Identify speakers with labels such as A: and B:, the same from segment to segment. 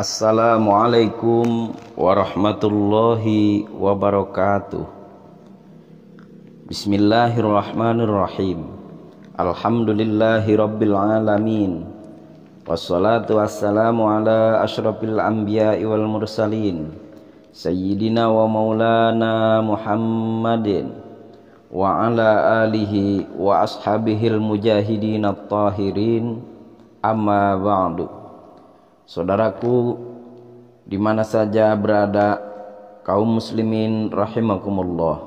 A: Assalamualaikum warahmatullahi wabarakatuh Bismillahirrahmanirrahim Alhamdulillahi rabbil alamin Wassalatu wassalamu ala ashrafil anbiya wal mursalin Sayyidina wa maulana Muhammadin Wa ala alihi wa ashabihil mujahidin at-tahirin Amma ba'du Saudaraku, di mana saja berada kaum muslimin rahimakumullah.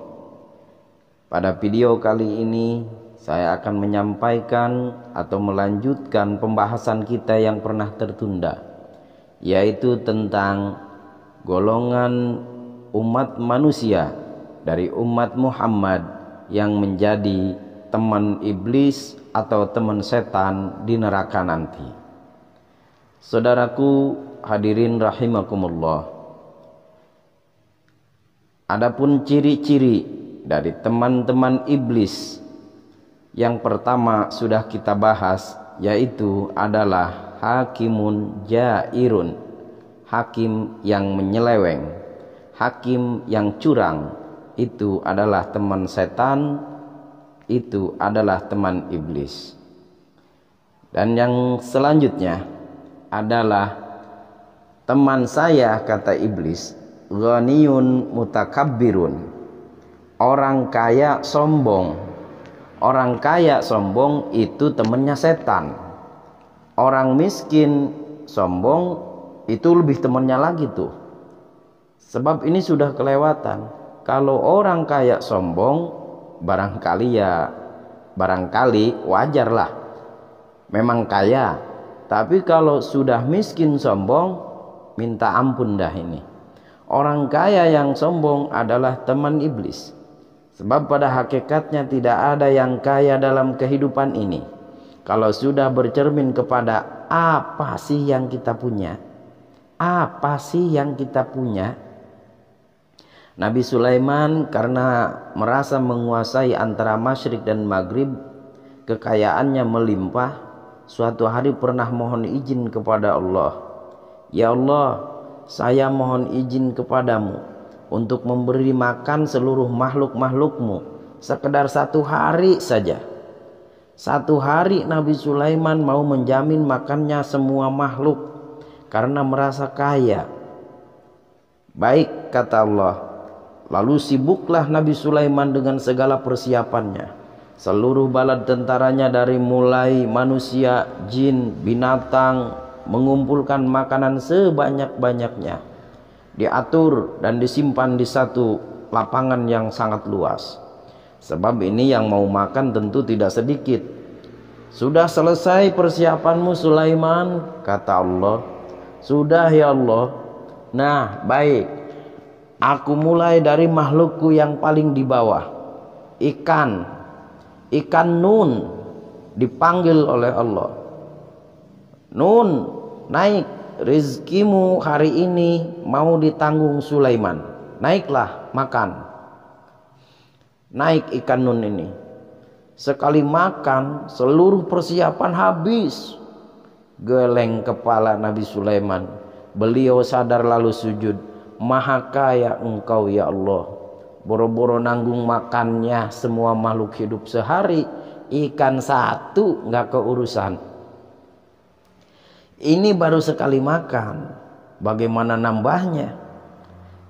A: Pada video kali ini saya akan menyampaikan atau melanjutkan pembahasan kita yang pernah tertunda yaitu tentang golongan umat manusia dari umat Muhammad yang menjadi teman iblis atau teman setan di neraka nanti. Saudaraku hadirin rahimakumullah. Adapun ciri-ciri dari teman-teman iblis yang pertama sudah kita bahas yaitu adalah hakimun jairun, hakim yang menyeleweng, hakim yang curang. Itu adalah teman setan, itu adalah teman iblis. Dan yang selanjutnya adalah teman saya kata iblis ghaniyun mutakabbirun orang kaya sombong orang kaya sombong itu temennya setan orang miskin sombong itu lebih temennya lagi tuh sebab ini sudah kelewatan kalau orang kaya sombong barangkali ya barangkali wajarlah memang kaya tapi kalau sudah miskin sombong, minta ampun dah ini. Orang kaya yang sombong adalah teman iblis. Sebab pada hakikatnya tidak ada yang kaya dalam kehidupan ini. Kalau sudah bercermin kepada apa sih yang kita punya? Apa sih yang kita punya? Nabi Sulaiman karena merasa menguasai antara masyrik dan maghrib, kekayaannya melimpah, suatu hari pernah mohon izin kepada Allah Ya Allah saya mohon izin kepadamu untuk memberi makan seluruh makhluk-makhlukmu sekedar satu hari saja satu hari Nabi Sulaiman mau menjamin makannya semua makhluk karena merasa kaya baik kata Allah lalu sibuklah Nabi Sulaiman dengan segala persiapannya seluruh bala tentaranya dari mulai manusia, jin, binatang mengumpulkan makanan sebanyak-banyaknya diatur dan disimpan di satu lapangan yang sangat luas sebab ini yang mau makan tentu tidak sedikit sudah selesai persiapanmu Sulaiman kata Allah sudah ya Allah nah baik aku mulai dari makhlukku yang paling di bawah ikan ikan nun dipanggil oleh Allah nun naik rizkimu hari ini mau ditanggung Sulaiman naiklah makan naik ikan nun ini sekali makan seluruh persiapan habis geleng kepala Nabi Sulaiman beliau sadar lalu sujud maha kaya engkau ya Allah boro-boro nanggung makannya semua makhluk hidup sehari ikan satu nggak keurusan ini baru sekali makan bagaimana nambahnya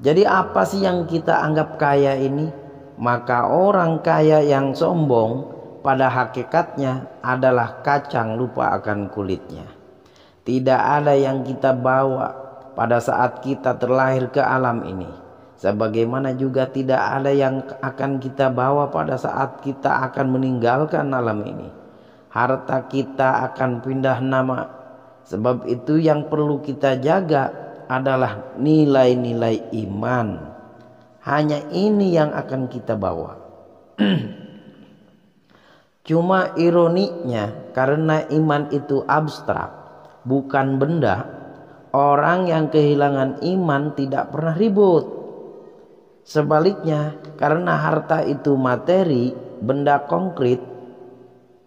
A: jadi apa sih yang kita anggap kaya ini maka orang kaya yang sombong pada hakikatnya adalah kacang lupa akan kulitnya tidak ada yang kita bawa pada saat kita terlahir ke alam ini Sebagaimana juga tidak ada yang akan kita bawa pada saat kita akan meninggalkan alam ini. Harta kita akan pindah nama. Sebab itu yang perlu kita jaga adalah nilai-nilai iman. Hanya ini yang akan kita bawa. Cuma ironinya karena iman itu abstrak, bukan benda. Orang yang kehilangan iman tidak pernah ribut Sebaliknya, karena harta itu materi, benda konkret,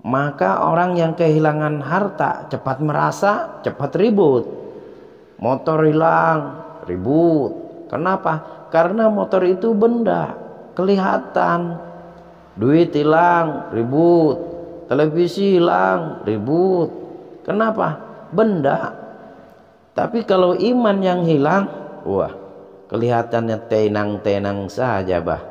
A: maka orang yang kehilangan harta cepat merasa, cepat ribut. Motor hilang, ribut. Kenapa? Karena motor itu benda, kelihatan. Duit hilang, ribut. Televisi hilang, ribut. Kenapa? Benda. Tapi kalau iman yang hilang, wah kelihatannya tenang-tenang saja bah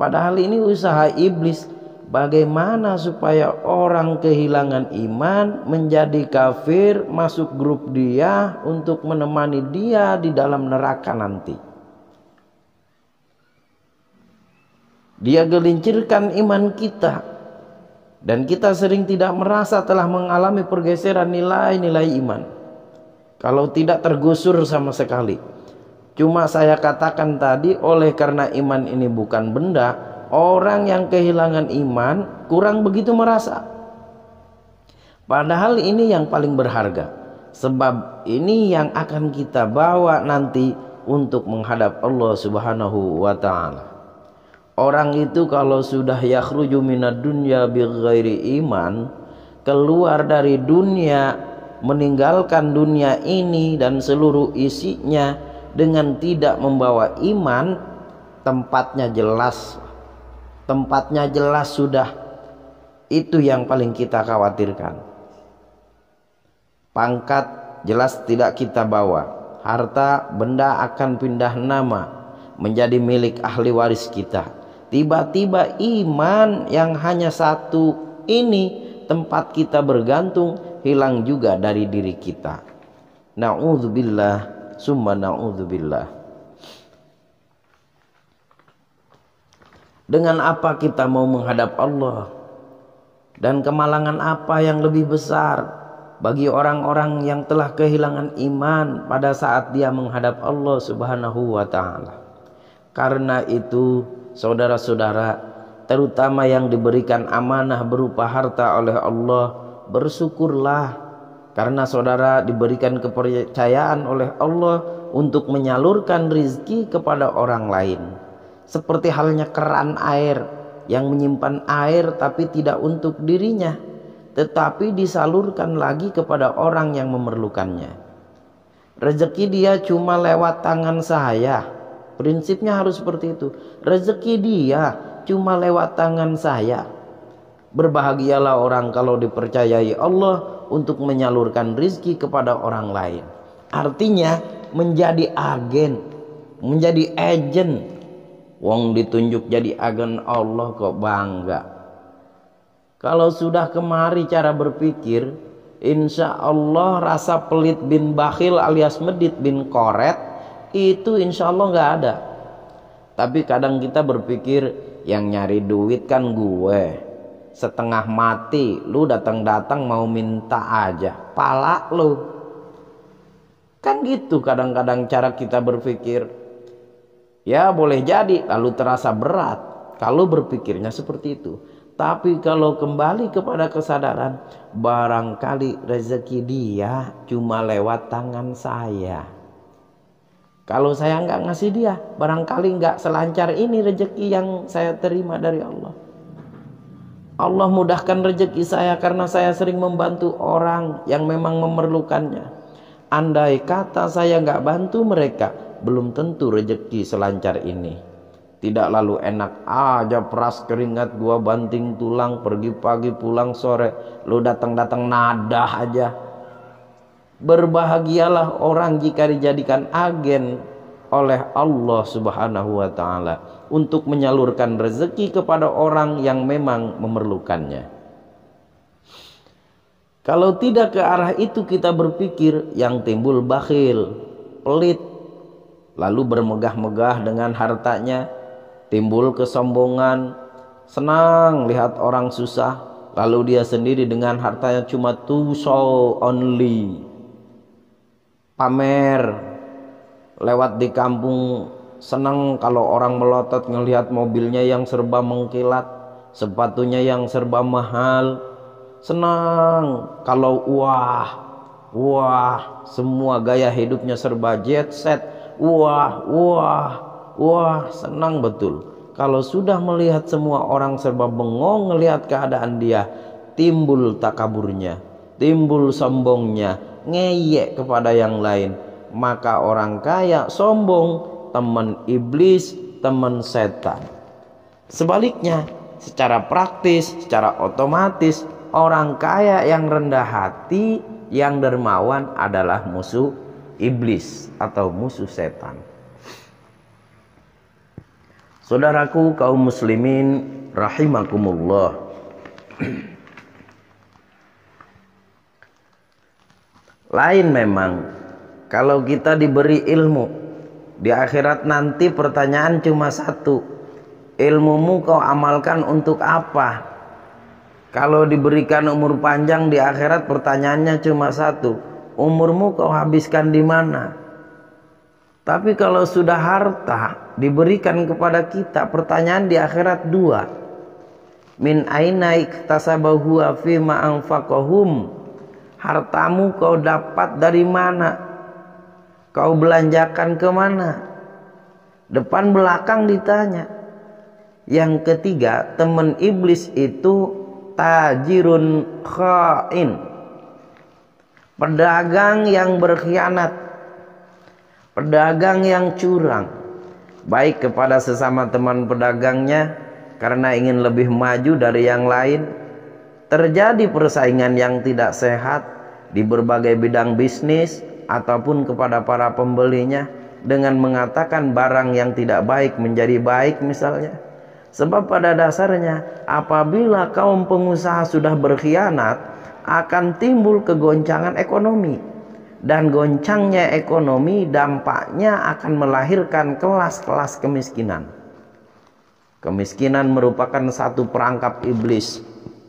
A: padahal ini usaha iblis bagaimana supaya orang kehilangan iman menjadi kafir masuk grup dia untuk menemani dia di dalam neraka nanti dia gelincirkan iman kita dan kita sering tidak merasa telah mengalami pergeseran nilai-nilai iman kalau tidak tergusur sama sekali Cuma saya katakan tadi oleh karena iman ini bukan benda, orang yang kehilangan iman kurang begitu merasa. Padahal ini yang paling berharga. Sebab ini yang akan kita bawa nanti untuk menghadap Allah Subhanahu wa taala. Orang itu kalau sudah yakhruju minad dunya bighairi iman, keluar dari dunia, meninggalkan dunia ini dan seluruh isinya dengan tidak membawa iman tempatnya jelas tempatnya jelas sudah itu yang paling kita khawatirkan pangkat jelas tidak kita bawa harta benda akan pindah nama menjadi milik ahli waris kita tiba-tiba iman yang hanya satu ini tempat kita bergantung hilang juga dari diri kita. na'udzubillah summa naudzubillah dengan apa kita mau menghadap Allah dan kemalangan apa yang lebih besar bagi orang-orang yang telah kehilangan iman pada saat dia menghadap Allah Subhanahu wa taala. Karena itu, saudara-saudara, terutama yang diberikan amanah berupa harta oleh Allah, bersyukurlah karena saudara diberikan kepercayaan oleh Allah untuk menyalurkan rizki kepada orang lain seperti halnya keran air yang menyimpan air tapi tidak untuk dirinya tetapi disalurkan lagi kepada orang yang memerlukannya rezeki dia cuma lewat tangan saya prinsipnya harus seperti itu rezeki dia cuma lewat tangan saya berbahagialah orang kalau dipercayai Allah untuk menyalurkan rizki kepada orang lain. Artinya menjadi agen, menjadi agen, Wong ditunjuk jadi agen Allah kok bangga. Kalau sudah kemari cara berpikir, insya Allah rasa pelit bin bakhil alias medit bin koret itu insya Allah nggak ada. Tapi kadang kita berpikir yang nyari duit kan gue, setengah mati lu datang-datang mau minta aja palak lu kan gitu kadang-kadang cara kita berpikir ya boleh jadi lalu terasa berat kalau berpikirnya seperti itu tapi kalau kembali kepada kesadaran barangkali rezeki dia cuma lewat tangan saya kalau saya nggak ngasih dia barangkali nggak selancar ini rezeki yang saya terima dari Allah Allah mudahkan rejeki saya karena saya sering membantu orang yang memang memerlukannya. Andai kata saya nggak bantu mereka, belum tentu rejeki selancar ini. Tidak lalu enak aja peras keringat gua banting tulang pergi pagi pulang sore. Lu datang-datang nadah aja. Berbahagialah orang jika dijadikan agen oleh Allah Subhanahu wa taala untuk menyalurkan rezeki kepada orang yang memang memerlukannya. Kalau tidak ke arah itu kita berpikir yang timbul bakhil, pelit, lalu bermegah-megah dengan hartanya, timbul kesombongan, senang lihat orang susah, lalu dia sendiri dengan hartanya cuma two show only. Pamer, lewat di kampung senang kalau orang melotot ngelihat mobilnya yang serba mengkilat, sepatunya yang serba mahal. Senang kalau wah, wah, semua gaya hidupnya serba jet set. Wah, wah, wah, senang betul. Kalau sudah melihat semua orang serba bengong ngelihat keadaan dia, timbul takaburnya, timbul sombongnya, ngeyek kepada yang lain maka orang kaya sombong, teman iblis, teman setan. Sebaliknya, secara praktis, secara otomatis, orang kaya yang rendah hati, yang dermawan adalah musuh iblis atau musuh setan. Saudaraku kaum muslimin rahimakumullah. Lain memang kalau kita diberi ilmu, di akhirat nanti pertanyaan cuma satu. Ilmumu kau amalkan untuk apa? Kalau diberikan umur panjang di akhirat pertanyaannya cuma satu. Umurmu kau habiskan di mana? Tapi kalau sudah harta diberikan kepada kita pertanyaan di akhirat dua. Min ainaik tasabahu fi ma Hartamu kau dapat dari mana? Kau belanjakan kemana? Depan belakang ditanya. Yang ketiga, teman iblis itu tajirun khain. Pedagang yang berkhianat. Pedagang yang curang. Baik kepada sesama teman pedagangnya karena ingin lebih maju dari yang lain. Terjadi persaingan yang tidak sehat di berbagai bidang bisnis, ataupun kepada para pembelinya dengan mengatakan barang yang tidak baik menjadi baik misalnya. Sebab pada dasarnya apabila kaum pengusaha sudah berkhianat akan timbul kegoncangan ekonomi dan goncangnya ekonomi dampaknya akan melahirkan kelas-kelas kemiskinan. Kemiskinan merupakan satu perangkap iblis.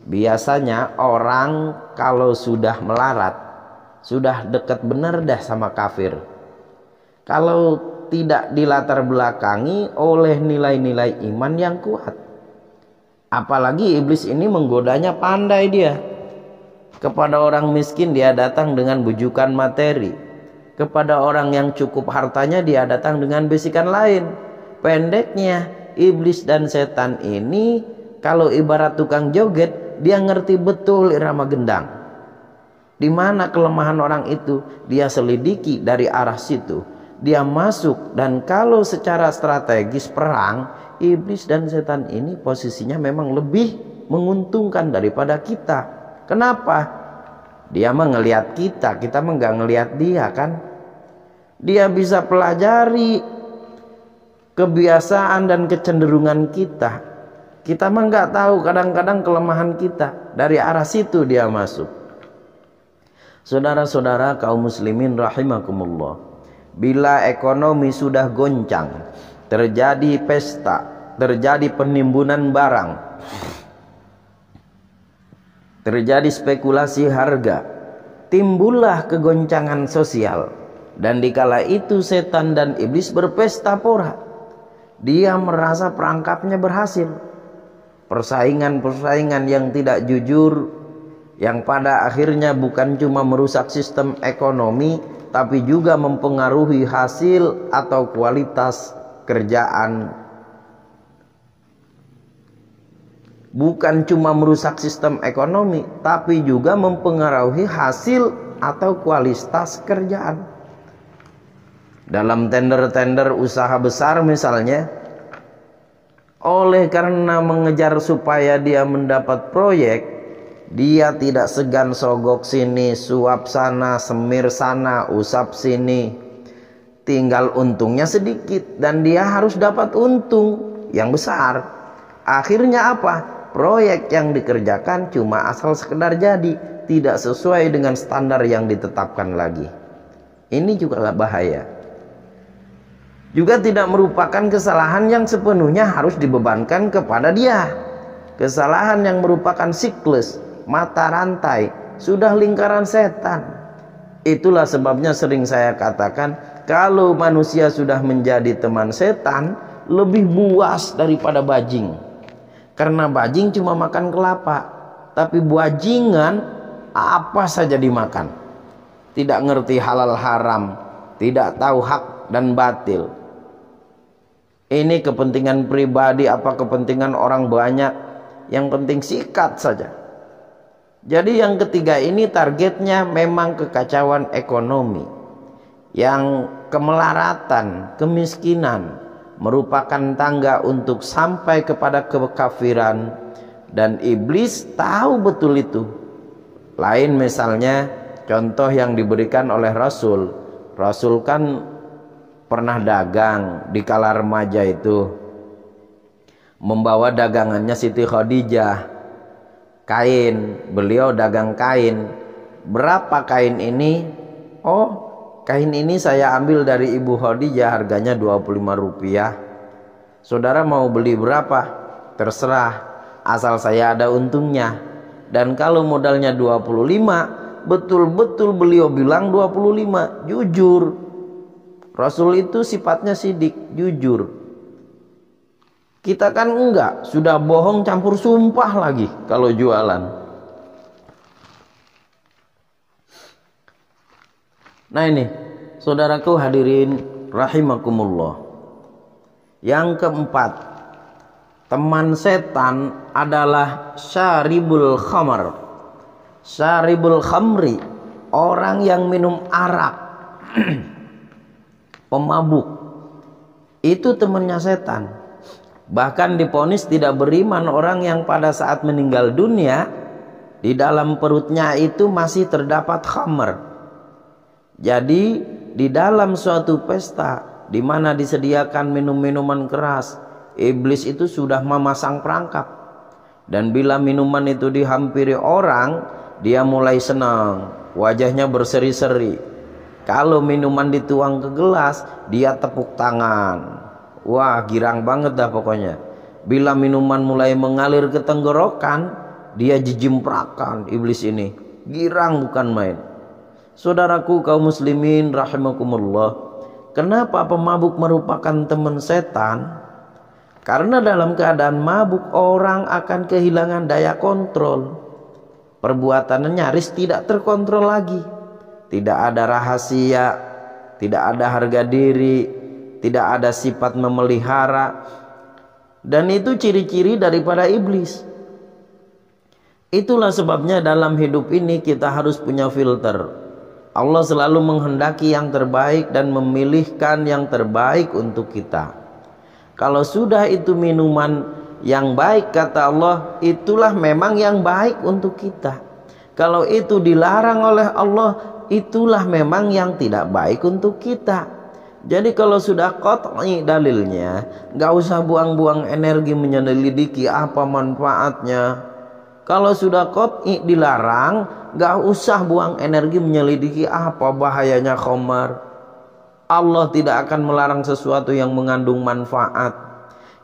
A: Biasanya orang kalau sudah melarat sudah dekat bener dah sama kafir kalau tidak dilatar belakangi oleh nilai-nilai iman yang kuat apalagi iblis ini menggodanya pandai dia kepada orang miskin dia datang dengan bujukan materi kepada orang yang cukup hartanya dia datang dengan bisikan lain pendeknya iblis dan setan ini kalau ibarat tukang joget dia ngerti betul irama gendang di mana kelemahan orang itu? Dia selidiki dari arah situ. Dia masuk dan kalau secara strategis perang, iblis dan setan ini posisinya memang lebih menguntungkan daripada kita. Kenapa? Dia mengelihat kita, kita enggak ngelihat dia kan. Dia bisa pelajari kebiasaan dan kecenderungan kita. Kita mah nggak tahu kadang-kadang kelemahan kita. Dari arah situ dia masuk. Saudara-saudara kaum muslimin rahimakumullah. Bila ekonomi sudah goncang, terjadi pesta, terjadi penimbunan barang, terjadi spekulasi harga, timbullah kegoncangan sosial. Dan dikala itu setan dan iblis berpesta pora. Dia merasa perangkapnya berhasil. Persaingan-persaingan yang tidak jujur yang pada akhirnya bukan cuma merusak sistem ekonomi tapi juga mempengaruhi hasil atau kualitas kerjaan bukan cuma merusak sistem ekonomi tapi juga mempengaruhi hasil atau kualitas kerjaan dalam tender-tender usaha besar misalnya oleh karena mengejar supaya dia mendapat proyek dia tidak segan sogok sini, suap sana, semir sana, usap sini. Tinggal untungnya sedikit dan dia harus dapat untung yang besar. Akhirnya apa? Proyek yang dikerjakan cuma asal sekedar jadi, tidak sesuai dengan standar yang ditetapkan lagi. Ini juga bahaya. Juga tidak merupakan kesalahan yang sepenuhnya harus dibebankan kepada dia. Kesalahan yang merupakan siklus mata rantai, sudah lingkaran setan. Itulah sebabnya sering saya katakan, kalau manusia sudah menjadi teman setan, lebih buas daripada bajing. Karena bajing cuma makan kelapa, tapi buajingan apa saja dimakan. Tidak ngerti halal haram, tidak tahu hak dan batil. Ini kepentingan pribadi apa kepentingan orang banyak? Yang penting sikat saja. Jadi yang ketiga ini targetnya memang kekacauan ekonomi. Yang kemelaratan, kemiskinan merupakan tangga untuk sampai kepada kekafiran dan iblis tahu betul itu. Lain misalnya contoh yang diberikan oleh Rasul. Rasul kan pernah dagang di kala remaja itu membawa dagangannya Siti Khadijah kain, beliau dagang kain. Berapa kain ini? Oh, kain ini saya ambil dari Ibu Khadijah harganya 25 rupiah. Saudara mau beli berapa? Terserah, asal saya ada untungnya. Dan kalau modalnya 25, betul-betul beliau bilang 25, jujur. Rasul itu sifatnya sidik, jujur. Kita kan enggak, sudah bohong campur sumpah lagi kalau jualan. Nah ini, saudaraku hadirin rahimakumullah. Yang keempat, teman setan adalah syaribul khamar. Syaribul khamri, orang yang minum arak. Pemabuk. Itu temannya setan. Bahkan diponis tidak beriman orang yang pada saat meninggal dunia di dalam perutnya itu masih terdapat khamar. Jadi di dalam suatu pesta di mana disediakan minum-minuman keras, iblis itu sudah memasang perangkap. Dan bila minuman itu dihampiri orang, dia mulai senang, wajahnya berseri-seri. Kalau minuman dituang ke gelas, dia tepuk tangan wah girang banget dah pokoknya bila minuman mulai mengalir ke tenggorokan dia jejimprakan iblis ini girang bukan main saudaraku kaum muslimin rahimakumullah kenapa pemabuk merupakan teman setan karena dalam keadaan mabuk orang akan kehilangan daya kontrol perbuatannya nyaris tidak terkontrol lagi tidak ada rahasia tidak ada harga diri tidak ada sifat memelihara dan itu ciri-ciri daripada iblis itulah sebabnya dalam hidup ini kita harus punya filter Allah selalu menghendaki yang terbaik dan memilihkan yang terbaik untuk kita kalau sudah itu minuman yang baik kata Allah itulah memang yang baik untuk kita kalau itu dilarang oleh Allah itulah memang yang tidak baik untuk kita jadi kalau sudah kot'i dalilnya, nggak usah buang-buang energi menyelidiki apa manfaatnya. Kalau sudah kot'i dilarang, nggak usah buang energi menyelidiki apa bahayanya khomar. Allah tidak akan melarang sesuatu yang mengandung manfaat.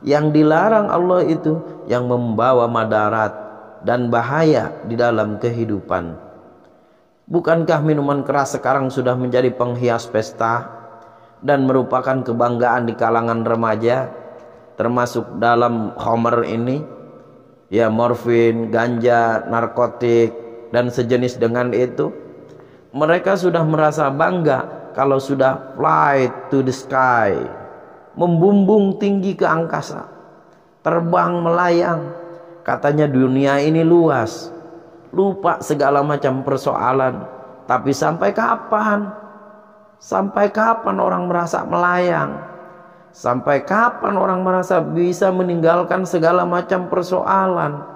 A: Yang dilarang Allah itu yang membawa madarat dan bahaya di dalam kehidupan. Bukankah minuman keras sekarang sudah menjadi penghias pesta? dan merupakan kebanggaan di kalangan remaja termasuk dalam homer ini ya morfin, ganja, narkotik dan sejenis dengan itu mereka sudah merasa bangga kalau sudah fly to the sky membumbung tinggi ke angkasa terbang melayang katanya dunia ini luas lupa segala macam persoalan tapi sampai kapan Sampai kapan orang merasa melayang? Sampai kapan orang merasa bisa meninggalkan segala macam persoalan?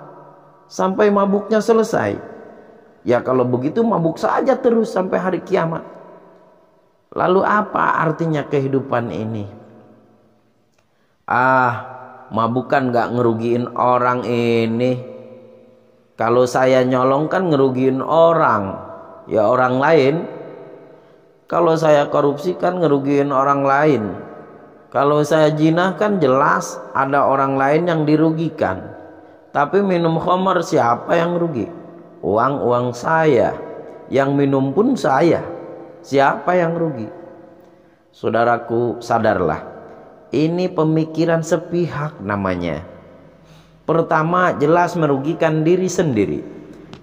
A: Sampai mabuknya selesai. Ya kalau begitu mabuk saja terus sampai hari kiamat. Lalu apa artinya kehidupan ini? Ah, mabukan gak ngerugiin orang ini. Kalau saya nyolong kan ngerugiin orang. Ya orang lain kalau saya korupsi kan ngerugiin orang lain. Kalau saya jinah kan jelas ada orang lain yang dirugikan. Tapi minum khamar siapa yang rugi? Uang-uang saya. Yang minum pun saya. Siapa yang rugi? Saudaraku sadarlah. Ini pemikiran sepihak namanya. Pertama jelas merugikan diri sendiri.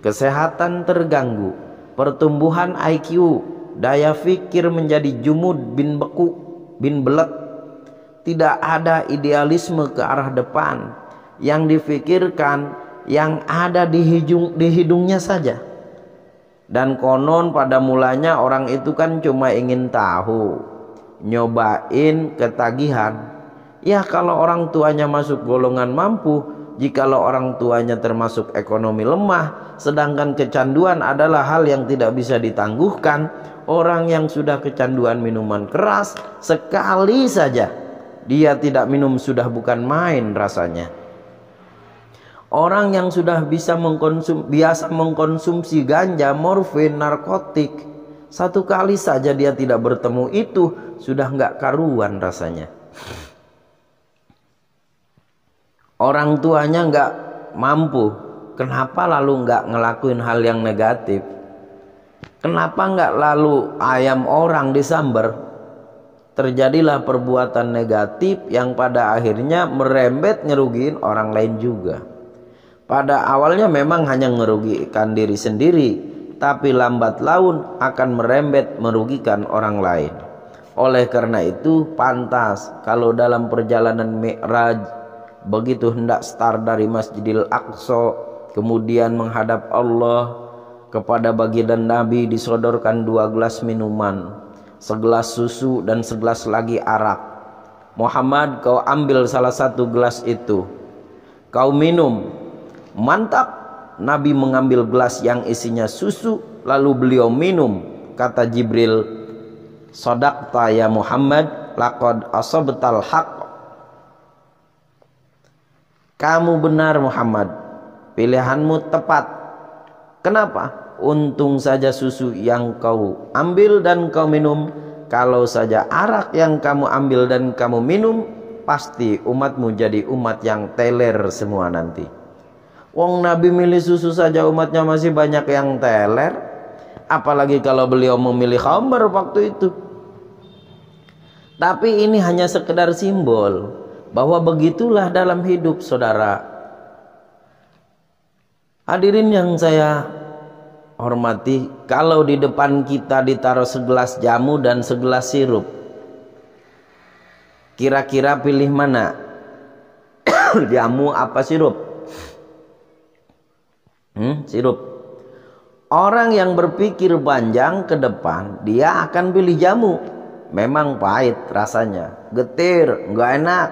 A: Kesehatan terganggu. Pertumbuhan IQ daya fikir menjadi jumud bin beku bin belek, tidak ada idealisme ke arah depan yang difikirkan yang ada di, hidung, di hidungnya saja dan konon pada mulanya orang itu kan cuma ingin tahu nyobain ketagihan ya kalau orang tuanya masuk golongan mampu jikalau orang tuanya termasuk ekonomi lemah, sedangkan kecanduan adalah hal yang tidak bisa ditangguhkan, orang yang sudah kecanduan minuman keras sekali saja dia tidak minum sudah bukan main rasanya. Orang yang sudah bisa mengkonsum, biasa mengkonsumsi ganja, morfin, narkotik, satu kali saja dia tidak bertemu itu sudah nggak karuan rasanya orang tuanya nggak mampu kenapa lalu nggak ngelakuin hal yang negatif kenapa nggak lalu ayam orang disamber terjadilah perbuatan negatif yang pada akhirnya merembet ngerugiin orang lain juga pada awalnya memang hanya ngerugikan diri sendiri tapi lambat laun akan merembet merugikan orang lain oleh karena itu pantas kalau dalam perjalanan Mi'raj begitu hendak start dari Masjidil Aqsa kemudian menghadap Allah kepada baginda Nabi disodorkan dua gelas minuman segelas susu dan segelas lagi arak Muhammad kau ambil salah satu gelas itu kau minum mantap Nabi mengambil gelas yang isinya susu lalu beliau minum kata Jibril sodakta ya Muhammad lakod asobetal haq kamu benar Muhammad. Pilihanmu tepat. Kenapa? Untung saja susu yang kau ambil dan kau minum. Kalau saja arak yang kamu ambil dan kamu minum, pasti umatmu jadi umat yang teler semua nanti. Wong Nabi milih susu saja umatnya masih banyak yang teler. Apalagi kalau beliau memilih khamar waktu itu. Tapi ini hanya sekedar simbol bahwa begitulah dalam hidup saudara. Hadirin yang saya hormati, kalau di depan kita ditaruh segelas jamu dan segelas sirup, kira-kira pilih mana? jamu apa sirup? Hmm, sirup. Orang yang berpikir panjang ke depan, dia akan pilih jamu. Memang pahit rasanya, getir, nggak enak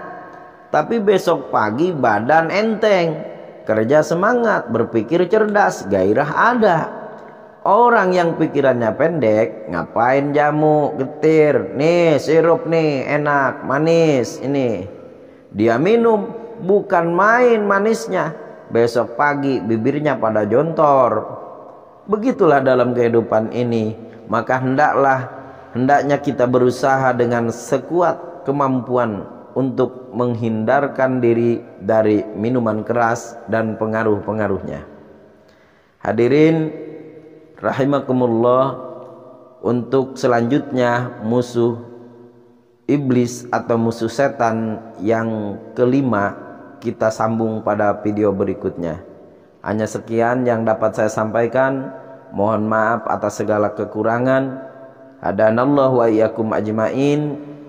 A: tapi besok pagi badan enteng, kerja semangat, berpikir cerdas, gairah ada. Orang yang pikirannya pendek, ngapain jamu, getir, nih sirup nih, enak, manis, ini. Dia minum, bukan main manisnya. Besok pagi bibirnya pada jontor. Begitulah dalam kehidupan ini. Maka hendaklah, hendaknya kita berusaha dengan sekuat kemampuan untuk menghindarkan diri dari minuman keras dan pengaruh-pengaruhnya. Hadirin rahimakumullah, untuk selanjutnya musuh iblis atau musuh setan yang kelima kita sambung pada video berikutnya. Hanya sekian yang dapat saya sampaikan. Mohon maaf atas segala kekurangan. Hadanallahu wa iyyakum ajmain.